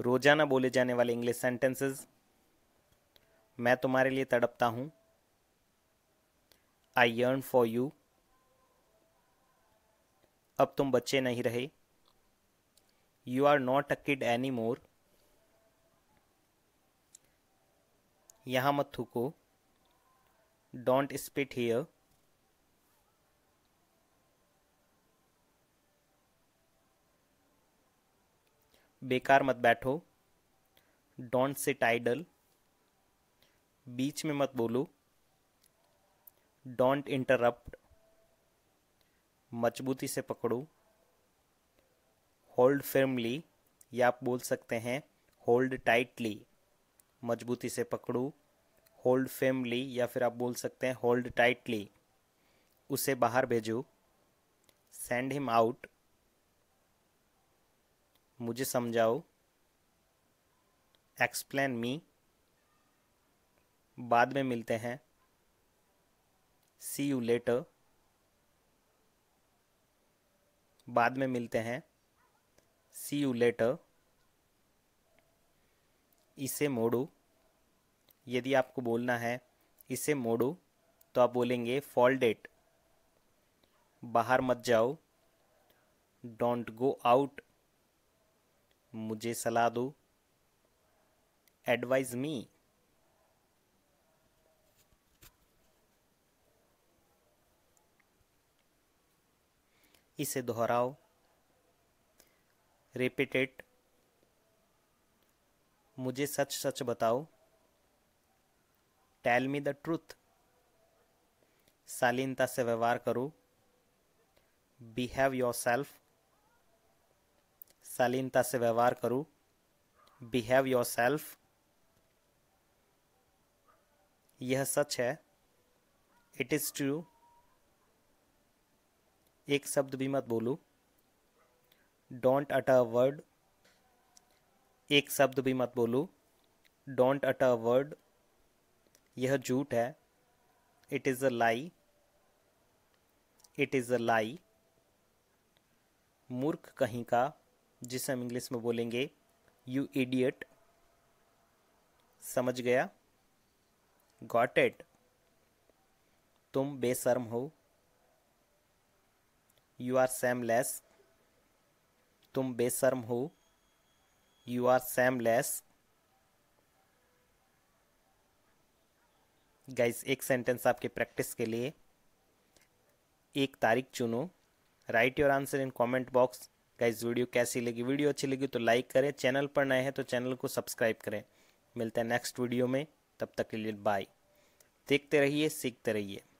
रोजाना बोले जाने वाले इंग्लिश सेंटेंसेस मैं तुम्हारे लिए तड़पता हूं आई यर्न फॉर यू अब तुम बच्चे नहीं रहे you are not a kid any more यहां मत थूको डोंट स्पिट हियर बेकार मत बैठो डोंट सिट आइडल बीच में मत बोलो डोंट इंटरप्ट मजबूती से पकड़ो होल्ड फिर्मली या आप बोल सकते हैं होल्ड टाइटली मजबूती से पकड़ो होल्ड फिर्मली या फिर आप बोल सकते हैं होल्ड टाइटली उसे बाहर भेजो सेंड हिम आउट मुझे समझाओ एक्सप्लेन मी बाद में मिलते हैं सी यू लेटर बाद में मिलते हैं सी यू लेटर इसे मोड़ो यदि आपको बोलना है इसे मोड़ो तो आप बोलेंगे फॉल डेट बाहर मत जाओ डोंट गो आउट मुझे सलाह दो एडवाइज मी इसे दोहराओ रिपीटेड मुझे सच सच बताओ टेल मी द ट्रूथ शालीनता से व्यवहार करो बिहेव योर सेल्फ शालीनता से व्यवहार करो बिहेव योर सेल्फ यह सच है इट इज़ ट्रू एक शब्द भी मत बोलो डोंट अट अ वर्ड एक शब्द भी मत बोलो डोंट अट अ वर्ड यह झूठ है it is a lie it is a lie मूर्ख कहीं का जिसे हम इंग्लिश में बोलेंगे यू इडियट समझ गया गॉट इट तुम बेशर्म हो यू आर सैमलेस तुम बेशर्म हो यू आर सैमलेस गाइस एक सेंटेंस आपके प्रैक्टिस के लिए एक तारीख चुनो write your answer in comment box guys video कैसी लगी वीडियो अच्छी लगी तो लाइक करें चैनल पर नए हैं तो चैनल को सब्सक्राइब करें मिलते हैं नेक्स्ट वीडियो में तब तक के लिए बाय देखते रहिए सीखते रहिए